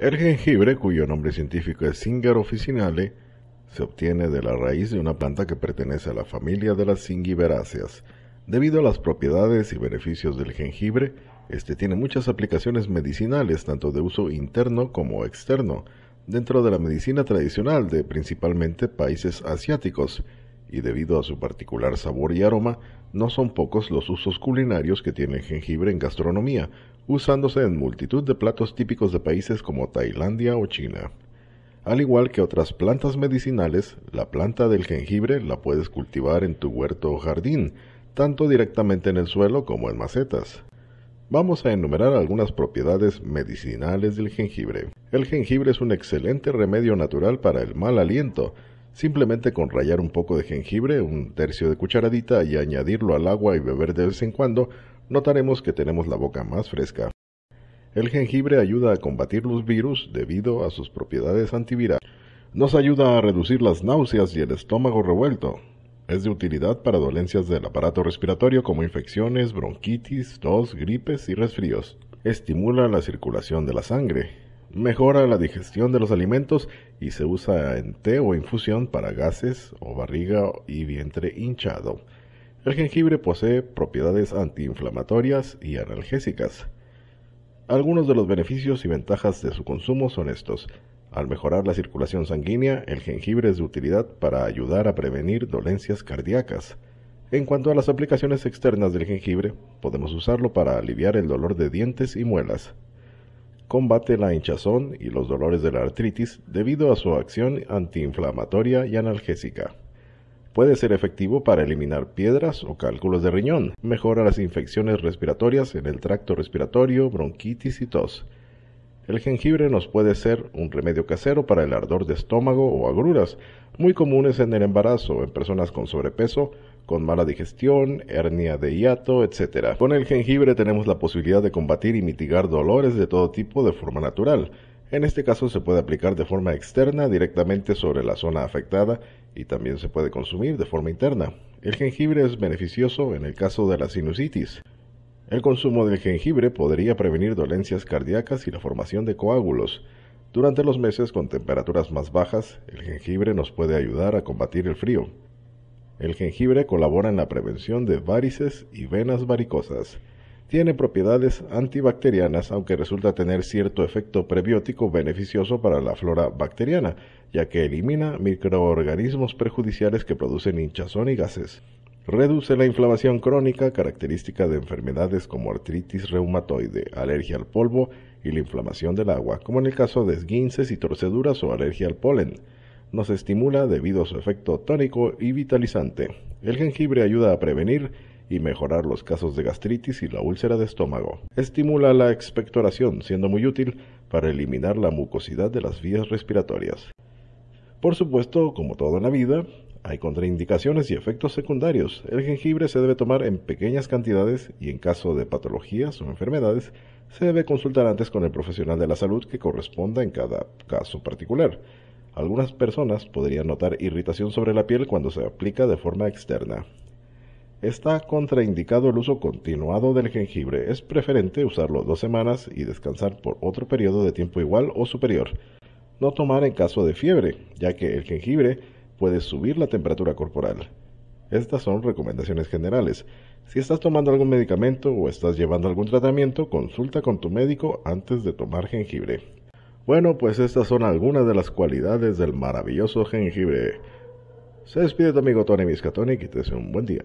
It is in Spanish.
El jengibre, cuyo nombre científico es Singer officinale, se obtiene de la raíz de una planta que pertenece a la familia de las zingiberáceas. Debido a las propiedades y beneficios del jengibre, este tiene muchas aplicaciones medicinales, tanto de uso interno como externo, dentro de la medicina tradicional de principalmente países asiáticos y debido a su particular sabor y aroma, no son pocos los usos culinarios que tiene el jengibre en gastronomía, usándose en multitud de platos típicos de países como Tailandia o China. Al igual que otras plantas medicinales, la planta del jengibre la puedes cultivar en tu huerto o jardín, tanto directamente en el suelo como en macetas. Vamos a enumerar algunas propiedades medicinales del jengibre. El jengibre es un excelente remedio natural para el mal aliento, simplemente con rayar un poco de jengibre, un tercio de cucharadita y añadirlo al agua y beber de vez en cuando, notaremos que tenemos la boca más fresca. El jengibre ayuda a combatir los virus debido a sus propiedades antivirales. Nos ayuda a reducir las náuseas y el estómago revuelto. Es de utilidad para dolencias del aparato respiratorio como infecciones, bronquitis, tos, gripes y resfríos. Estimula la circulación de la sangre Mejora la digestión de los alimentos y se usa en té o infusión para gases o barriga y vientre hinchado. El jengibre posee propiedades antiinflamatorias y analgésicas. Algunos de los beneficios y ventajas de su consumo son estos. Al mejorar la circulación sanguínea, el jengibre es de utilidad para ayudar a prevenir dolencias cardíacas. En cuanto a las aplicaciones externas del jengibre, podemos usarlo para aliviar el dolor de dientes y muelas, combate la hinchazón y los dolores de la artritis debido a su acción antiinflamatoria y analgésica. Puede ser efectivo para eliminar piedras o cálculos de riñón, mejora las infecciones respiratorias en el tracto respiratorio, bronquitis y tos. El jengibre nos puede ser un remedio casero para el ardor de estómago o agruras, muy comunes en el embarazo, en personas con sobrepeso, con mala digestión, hernia de hiato, etc. Con el jengibre tenemos la posibilidad de combatir y mitigar dolores de todo tipo de forma natural. En este caso se puede aplicar de forma externa directamente sobre la zona afectada y también se puede consumir de forma interna. El jengibre es beneficioso en el caso de la sinusitis. El consumo del jengibre podría prevenir dolencias cardíacas y la formación de coágulos. Durante los meses con temperaturas más bajas, el jengibre nos puede ayudar a combatir el frío. El jengibre colabora en la prevención de varices y venas varicosas. Tiene propiedades antibacterianas, aunque resulta tener cierto efecto prebiótico beneficioso para la flora bacteriana, ya que elimina microorganismos perjudiciales que producen hinchazón y gases. Reduce la inflamación crónica característica de enfermedades como artritis reumatoide, alergia al polvo y la inflamación del agua, como en el caso de esguinces y torceduras o alergia al polen. Nos estimula debido a su efecto tónico y vitalizante. El jengibre ayuda a prevenir y mejorar los casos de gastritis y la úlcera de estómago. Estimula la expectoración, siendo muy útil para eliminar la mucosidad de las vías respiratorias. Por supuesto, como todo en la vida, hay contraindicaciones y efectos secundarios. El jengibre se debe tomar en pequeñas cantidades y en caso de patologías o enfermedades se debe consultar antes con el profesional de la salud que corresponda en cada caso particular. Algunas personas podrían notar irritación sobre la piel cuando se aplica de forma externa. Está contraindicado el uso continuado del jengibre. Es preferente usarlo dos semanas y descansar por otro periodo de tiempo igual o superior. No tomar en caso de fiebre, ya que el jengibre puedes subir la temperatura corporal. Estas son recomendaciones generales. Si estás tomando algún medicamento o estás llevando algún tratamiento, consulta con tu médico antes de tomar jengibre. Bueno, pues estas son algunas de las cualidades del maravilloso jengibre. Se despide tu amigo Tony Miskatonic y te deseo un buen día.